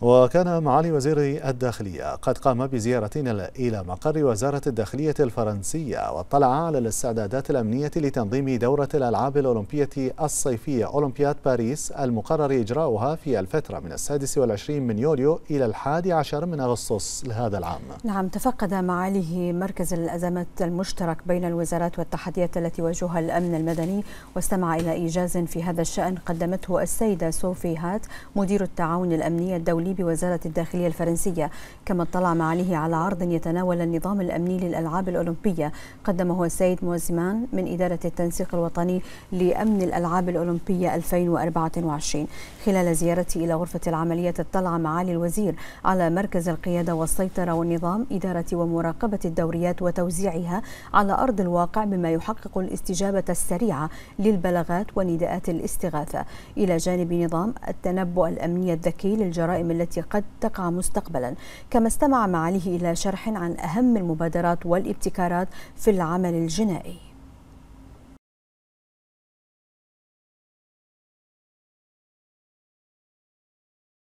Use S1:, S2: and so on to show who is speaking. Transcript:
S1: وكان معالي وزير الداخلية قد قام بزيارة إلى مقر وزارة الداخلية الفرنسية واطلع على الاستعدادات الأمنية لتنظيم دورة الألعاب الأولمبية الصيفية أولمبياد باريس المقرر إجراؤها في الفترة من السادس والعشرين من يوليو إلى الحادي عشر من أغسطس لهذا العام
S2: نعم تفقد معاليه مركز الأزمات المشترك بين الوزارات والتحديات التي واجهها الأمن المدني واستمع إلى إيجاز في هذا الشأن قدمته السيدة صوفي هات مدير التعاون الأمني الدولي الدولي بوزارة الداخلية الفرنسية كما اطلع معاليه على عرض يتناول النظام الأمني للألعاب الأولمبية قدمه السيد موزمان من إدارة التنسيق الوطني لأمن الألعاب الأولمبية 2024 خلال زيارته إلى غرفة العمليات اطلع معالي الوزير على مركز القيادة والسيطرة والنظام إدارة ومراقبة الدوريات وتوزيعها على أرض الواقع بما يحقق الاستجابة السريعة للبلاغات ونداءات الاستغاثة إلى جانب نظام التنبؤ الأمني الذكي للجرائم التي قد تقع مستقبلا كما استمع معاليه إلى شرح عن أهم المبادرات والابتكارات في العمل الجنائي